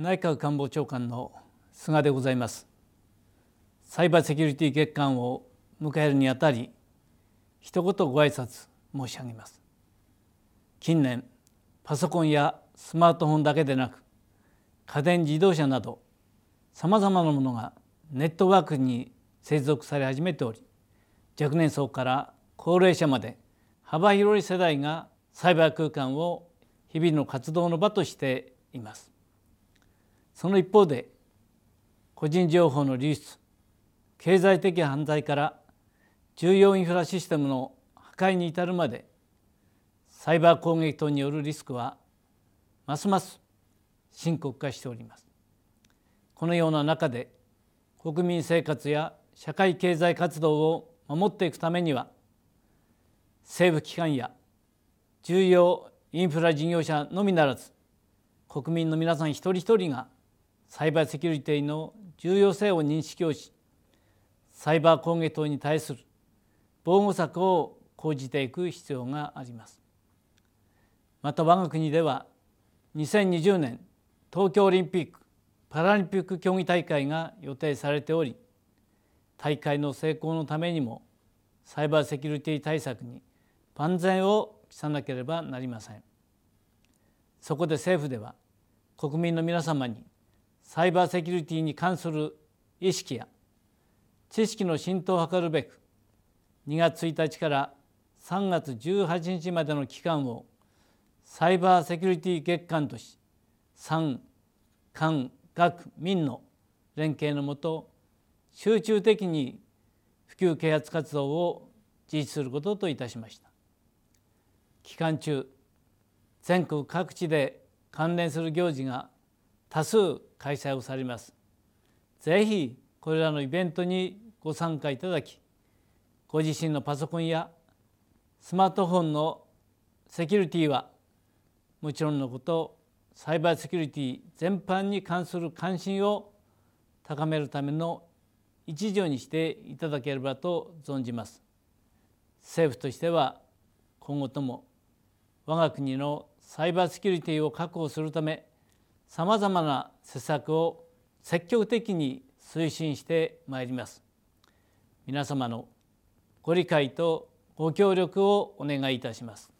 内閣官房長官の菅でございますサイバーセキュリティ月間を迎えるにあたり一言ご挨拶申し上げます近年パソコンやスマートフォンだけでなく家電自動車などさまざまなものがネットワークに接続され始めており若年層から高齢者まで幅広い世代がサイバー空間を日々の活動の場としていますその一方で個人情報の流出経済的犯罪から重要インフラシステムの破壊に至るまでサイバー攻撃等によるリスクはますます深刻化しておりますこのような中で国民生活や社会経済活動を守っていくためには政府機関や重要インフラ事業者のみならず国民の皆さん一人一人がサイバーセキュリティの重要性を認識をしサイバー攻撃等に対する防護策を講じていく必要がありますまた我が国では2020年東京オリンピック・パラリンピック競技大会が予定されており大会の成功のためにもサイバーセキュリティ対策に万全を期さなければなりませんそこで政府では国民の皆様にサイバーセキュリティに関する意識や知識の浸透を図るべく2月1日から3月18日までの期間をサイバーセキュリティ月間とし産官学民の連携のもと集中的に普及啓発活動を実施することといたしました期間中全国各地で関連する行事が多数開催をされますぜひこれらのイベントにご参加いただきご自身のパソコンやスマートフォンのセキュリティはもちろんのことサイバーセキュリティ全般に関する関心を高めるための一助にしていただければと存じます政府としては今後とも我が国のサイバーセキュリティを確保するためさまざまな施策を積極的に推進してまいります皆様のご理解とご協力をお願いいたします